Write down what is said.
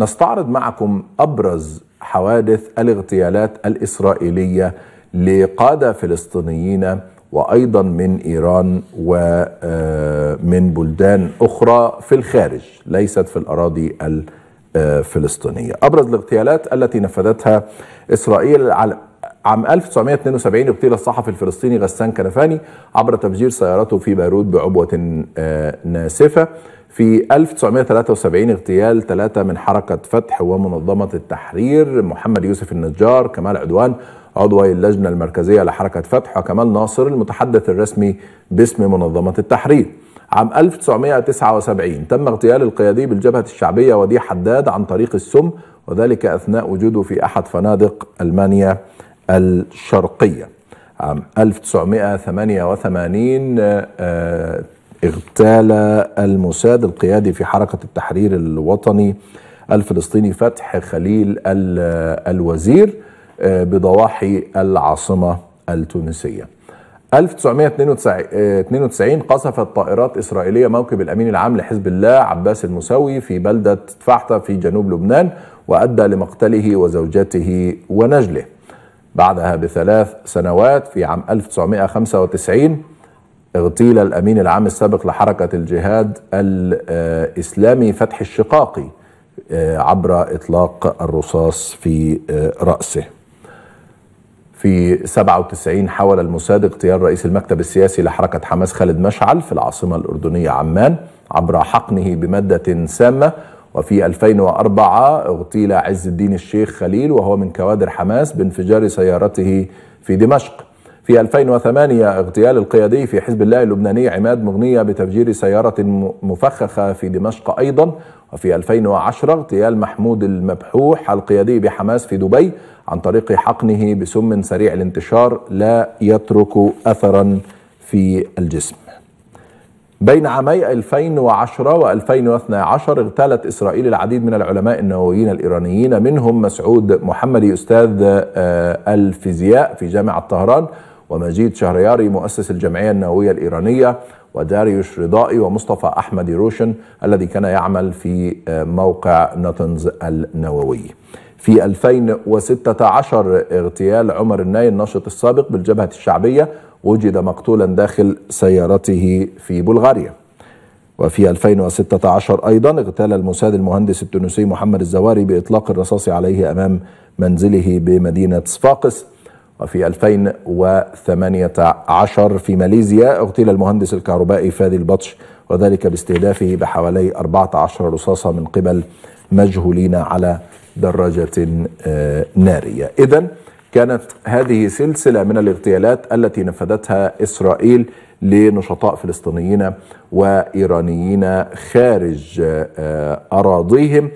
نستعرض معكم ابرز حوادث الاغتيالات الاسرائيليه لقاده فلسطينيين وايضا من ايران ومن آه، بلدان اخرى في الخارج ليست في الاراضي الفلسطينيه. آه، ابرز الاغتيالات التي نفذتها اسرائيل عام 1972 اغتيل الصحفي الفلسطيني غسان كنفاني عبر تفجير سيارته في بيروت بعبوة آه، ناسفة في 1973 اغتيال ثلاثة من حركة فتح ومنظمة التحرير محمد يوسف النجار كمال عدوان عضوي اللجنة المركزية لحركة فتح وكمال ناصر المتحدث الرسمي باسم منظمة التحرير عام 1979 تم اغتيال القيادي بالجبهة الشعبية وديع حداد عن طريق السم وذلك أثناء وجوده في أحد فنادق ألمانيا الشرقية عام 1988 آه، اغتال الموساد القيادي في حركة التحرير الوطني الفلسطيني فتح خليل آه، الوزير آه، بضواحي العاصمة التونسية 1992 قصفت طائرات إسرائيلية موكب الأمين العام لحزب الله عباس المساوي في بلدة فحتة في جنوب لبنان وأدى لمقتله وزوجته ونجله بعدها بثلاث سنوات في عام 1995 اغتيل الأمين العام السابق لحركة الجهاد الإسلامي فتح الشقاقي آه، عبر إطلاق الرصاص في آه، رأسه في 97 حاول الموساد اغتيال رئيس المكتب السياسي لحركة حماس خالد مشعل في العاصمة الأردنية عمان عبر حقنه بمادة سامة وفي 2004 اغتيل عز الدين الشيخ خليل وهو من كوادر حماس بانفجار سيارته في دمشق في 2008 اغتيال القيادي في حزب الله اللبناني عماد مغنية بتفجير سيارة مفخخة في دمشق أيضا وفي 2010 اغتيال محمود المبحوح القيادي بحماس في دبي عن طريق حقنه بسم سريع الانتشار لا يترك أثرا في الجسم بين عامي 2010 و2012 اغتالت إسرائيل العديد من العلماء النوويين الإيرانيين منهم مسعود محمدي أستاذ آه، الفيزياء في جامعة طهران ومجيد شهرياري مؤسس الجمعية النووية الإيرانية وداريوش رضائي ومصطفى أحمد روشن الذي كان يعمل في آه، موقع نوتنز النووي في 2016 اغتيال عمر الناي الناشط السابق بالجبهة الشعبية وجد مقتولا داخل سيارته في بلغاريا وفي 2016 أيضا اغتال الموساد المهندس التونسي محمد الزواري بإطلاق الرصاص عليه أمام منزله بمدينة صفاقس وفي 2018 في ماليزيا اغتيل المهندس الكهربائي فادي البطش وذلك باستهدافه بحوالي 14 رصاصة من قبل مجهولين على دراجة آه، نارية إذا كانت هذه سلسلة من الاغتيالات التي نفذتها إسرائيل لنشطاء فلسطينيين وإيرانيين خارج آه، أراضيهم